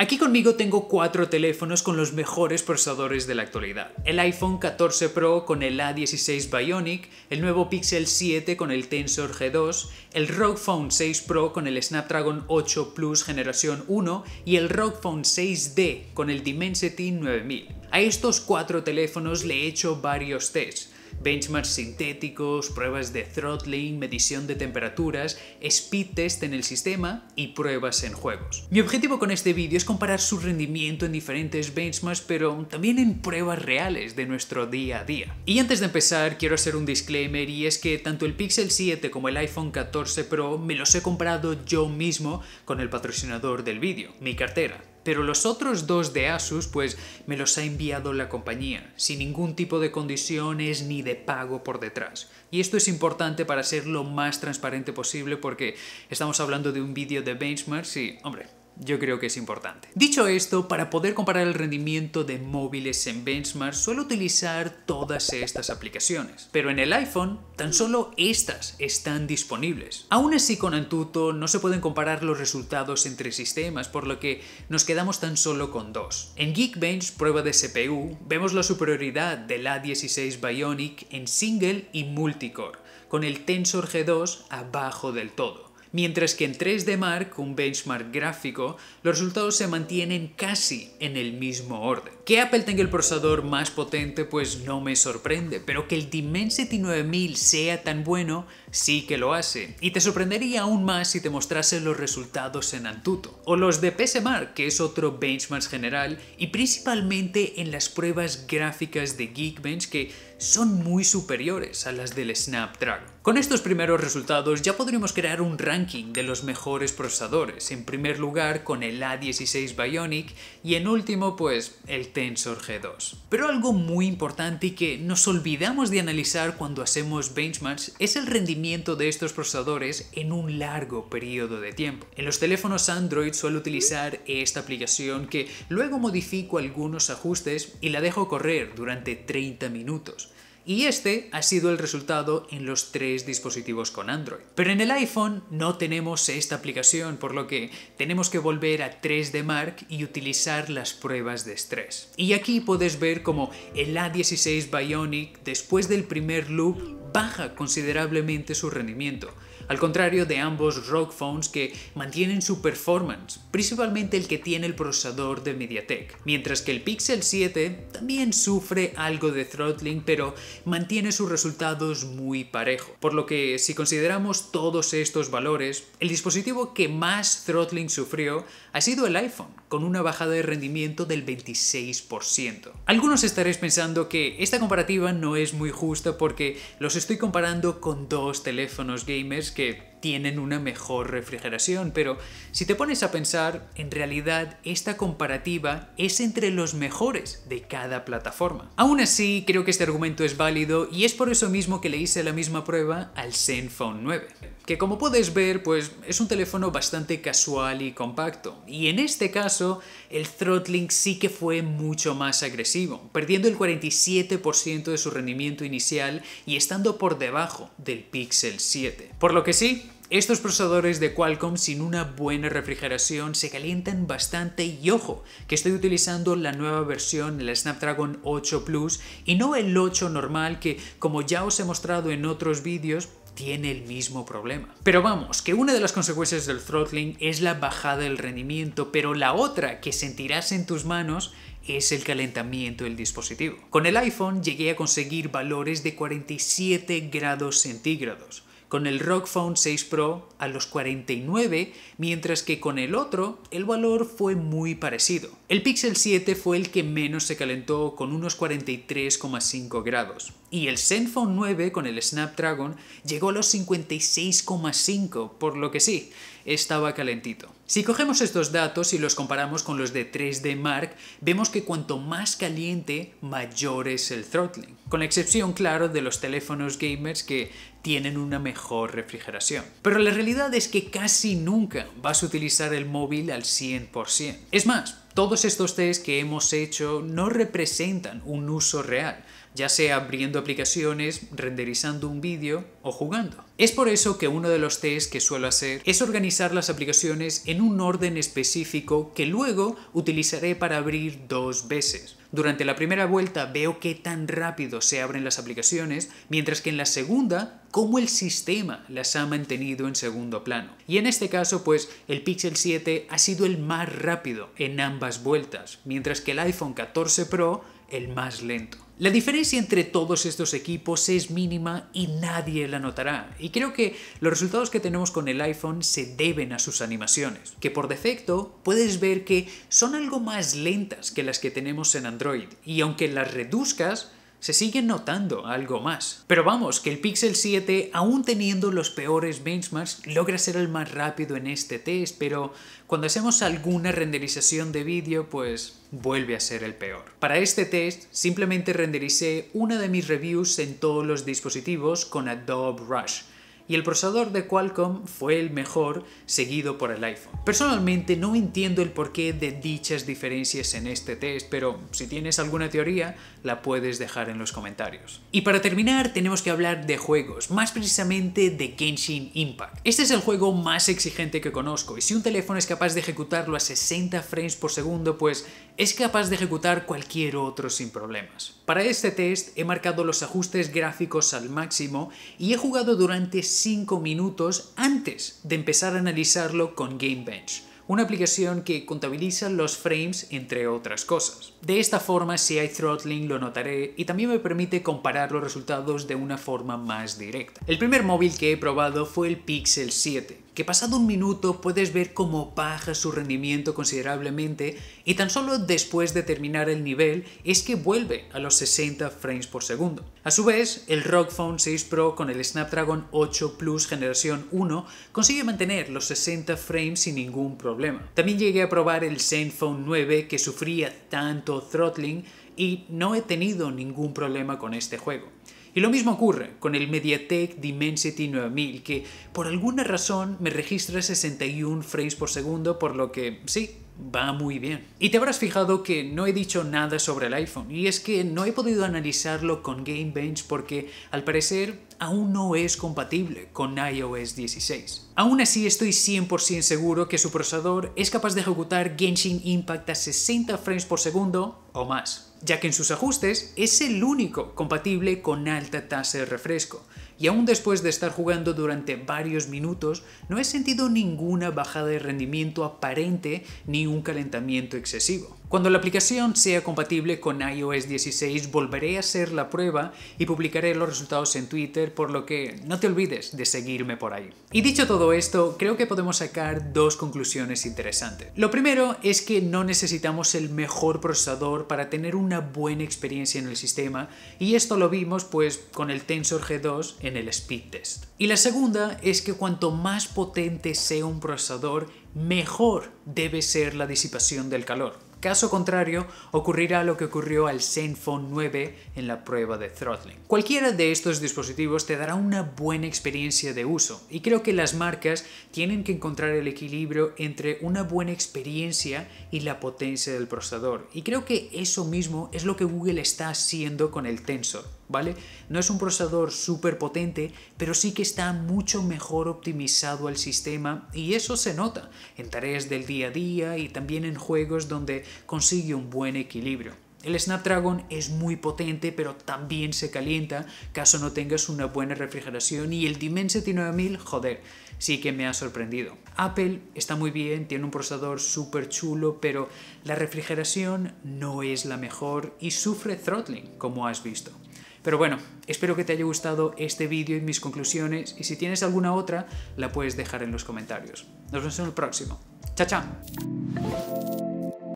Aquí conmigo tengo cuatro teléfonos con los mejores procesadores de la actualidad. El iPhone 14 Pro con el A16 Bionic, el nuevo Pixel 7 con el Tensor G2, el ROG Phone 6 Pro con el Snapdragon 8 Plus generación 1 y el ROG Phone 6D con el Dimensity 9000. A estos cuatro teléfonos le he hecho varios tests benchmarks sintéticos, pruebas de throttling, medición de temperaturas, speed test en el sistema y pruebas en juegos. Mi objetivo con este vídeo es comparar su rendimiento en diferentes benchmarks, pero también en pruebas reales de nuestro día a día. Y antes de empezar, quiero hacer un disclaimer y es que tanto el Pixel 7 como el iPhone 14 Pro me los he comprado yo mismo con el patrocinador del vídeo, mi cartera pero los otros dos de Asus pues me los ha enviado la compañía, sin ningún tipo de condiciones ni de pago por detrás. Y esto es importante para ser lo más transparente posible porque estamos hablando de un vídeo de benchmarks y, hombre, yo creo que es importante. Dicho esto, para poder comparar el rendimiento de móviles en benchmark suelo utilizar todas estas aplicaciones, pero en el iPhone tan solo estas están disponibles. Aún así con Antutu no se pueden comparar los resultados entre sistemas, por lo que nos quedamos tan solo con dos. En Geekbench, prueba de CPU, vemos la superioridad del A16 Bionic en single y multicore, con el Tensor G2 abajo del todo mientras que en 3D Mark, un benchmark gráfico, los resultados se mantienen casi en el mismo orden. Que Apple tenga el procesador más potente pues no me sorprende, pero que el Dimensity 9000 sea tan bueno sí que lo hace. Y te sorprendería aún más si te mostrase los resultados en Antutu, o los de PSMark, que es otro benchmark general, y principalmente en las pruebas gráficas de Geekbench que son muy superiores a las del Snapdragon. Con estos primeros resultados ya podríamos crear un ranking de los mejores procesadores, en primer lugar con el A16 Bionic y en último pues el G2. Pero algo muy importante y que nos olvidamos de analizar cuando hacemos benchmarks es el rendimiento de estos procesadores en un largo periodo de tiempo. En los teléfonos Android suelo utilizar esta aplicación que luego modifico algunos ajustes y la dejo correr durante 30 minutos y este ha sido el resultado en los tres dispositivos con Android. Pero en el iPhone no tenemos esta aplicación, por lo que tenemos que volver a 3D Mark y utilizar las pruebas de estrés. Y aquí puedes ver como el A16 Bionic después del primer loop baja considerablemente su rendimiento, al contrario de ambos ROG Phones que mantienen su performance, principalmente el que tiene el procesador de MediaTek, mientras que el Pixel 7 también sufre algo de throttling pero mantiene sus resultados muy parejo, por lo que si consideramos todos estos valores, el dispositivo que más throttling sufrió ha sido el iPhone, con una bajada de rendimiento del 26%. Algunos estaréis pensando que esta comparativa no es muy justa porque los estoy comparando con dos teléfonos gamers que tienen una mejor refrigeración, pero si te pones a pensar, en realidad esta comparativa es entre los mejores de cada plataforma. Aún así, creo que este argumento es válido y es por eso mismo que le hice la misma prueba al Zenfone 9, que como puedes ver, pues es un teléfono bastante casual y compacto, y en este caso el throttling sí que fue mucho más agresivo, perdiendo el 47% de su rendimiento inicial y estando por debajo del Pixel 7. Por lo que sí, estos procesadores de Qualcomm sin una buena refrigeración se calientan bastante y ojo, que estoy utilizando la nueva versión, el Snapdragon 8 Plus y no el 8 normal que como ya os he mostrado en otros vídeos, tiene el mismo problema. Pero vamos, que una de las consecuencias del throttling es la bajada del rendimiento, pero la otra que sentirás en tus manos es el calentamiento del dispositivo. Con el iPhone llegué a conseguir valores de 47 grados centígrados con el ROG Phone 6 Pro a los 49, mientras que con el otro el valor fue muy parecido. El Pixel 7 fue el que menos se calentó con unos 43,5 grados. Y el Zenfone 9 con el Snapdragon llegó a los 56,5, por lo que sí, estaba calentito. Si cogemos estos datos y los comparamos con los de 3D Mark, vemos que cuanto más caliente, mayor es el throttling, con la excepción, claro, de los teléfonos gamers que tienen una mejor refrigeración. Pero la realidad es que casi nunca vas a utilizar el móvil al 100%. Es más, todos estos test que hemos hecho no representan un uso real, ya sea abriendo aplicaciones, renderizando un vídeo o jugando. Es por eso que uno de los tests que suelo hacer es organizar las aplicaciones en un orden específico que luego utilizaré para abrir dos veces. Durante la primera vuelta veo qué tan rápido se abren las aplicaciones, mientras que en la segunda, cómo el sistema las ha mantenido en segundo plano. Y en este caso, pues el Pixel 7 ha sido el más rápido en ambas vueltas, mientras que el iPhone 14 Pro el más lento. La diferencia entre todos estos equipos es mínima y nadie la notará, y creo que los resultados que tenemos con el iPhone se deben a sus animaciones, que por defecto puedes ver que son algo más lentas que las que tenemos en Android, y aunque las reduzcas, se sigue notando algo más. Pero vamos, que el Pixel 7, aún teniendo los peores benchmarks, logra ser el más rápido en este test, pero cuando hacemos alguna renderización de vídeo, pues vuelve a ser el peor. Para este test, simplemente rendericé una de mis reviews en todos los dispositivos con Adobe Rush, y el procesador de Qualcomm fue el mejor, seguido por el iPhone. Personalmente no entiendo el porqué de dichas diferencias en este test, pero si tienes alguna teoría, la puedes dejar en los comentarios. Y para terminar, tenemos que hablar de juegos, más precisamente de Genshin Impact. Este es el juego más exigente que conozco, y si un teléfono es capaz de ejecutarlo a 60 frames por segundo, pues es capaz de ejecutar cualquier otro sin problemas. Para este test he marcado los ajustes gráficos al máximo y he jugado durante 5 minutos antes de empezar a analizarlo con GameBench una aplicación que contabiliza los frames entre otras cosas. De esta forma, si hay throttling lo notaré y también me permite comparar los resultados de una forma más directa. El primer móvil que he probado fue el Pixel 7, que pasado un minuto puedes ver cómo baja su rendimiento considerablemente y tan solo después de terminar el nivel es que vuelve a los 60 frames por segundo. A su vez, el ROG Phone 6 Pro con el Snapdragon 8 Plus generación 1 consigue mantener los 60 frames sin ningún problema. También llegué a probar el Zenfone 9 que sufría tanto throttling y no he tenido ningún problema con este juego. Y lo mismo ocurre con el Mediatek Dimensity 9000, que por alguna razón me registra 61 frames por segundo, por lo que sí, va muy bien. Y te habrás fijado que no he dicho nada sobre el iPhone, y es que no he podido analizarlo con GameBench porque al parecer aún no es compatible con iOS 16. Aún así estoy 100% seguro que su procesador es capaz de ejecutar Genshin Impact a 60 frames por segundo o más ya que en sus ajustes es el único compatible con alta tasa de refresco y aún después de estar jugando durante varios minutos, no he sentido ninguna bajada de rendimiento aparente ni un calentamiento excesivo. Cuando la aplicación sea compatible con iOS 16 volveré a hacer la prueba y publicaré los resultados en Twitter, por lo que no te olvides de seguirme por ahí. Y dicho todo esto, creo que podemos sacar dos conclusiones interesantes. Lo primero es que no necesitamos el mejor procesador para tener una buena experiencia en el sistema y esto lo vimos pues con el Tensor G2 en el speed test. Y la segunda es que cuanto más potente sea un procesador, mejor debe ser la disipación del calor. Caso contrario, ocurrirá lo que ocurrió al Zenfone 9 en la prueba de throttling. Cualquiera de estos dispositivos te dará una buena experiencia de uso y creo que las marcas tienen que encontrar el equilibrio entre una buena experiencia y la potencia del procesador y creo que eso mismo es lo que Google está haciendo con el Tensor. ¿vale? No es un procesador súper potente, pero sí que está mucho mejor optimizado al sistema y eso se nota en tareas del día a día y también en juegos donde consigue un buen equilibrio. El Snapdragon es muy potente, pero también se calienta caso no tengas una buena refrigeración y el Dimensity 9000, joder, sí que me ha sorprendido. Apple está muy bien, tiene un procesador súper chulo, pero la refrigeración no es la mejor y sufre throttling, como has visto. Pero bueno, espero que te haya gustado este vídeo y mis conclusiones y si tienes alguna otra la puedes dejar en los comentarios. Nos vemos en el próximo. Chao, chao.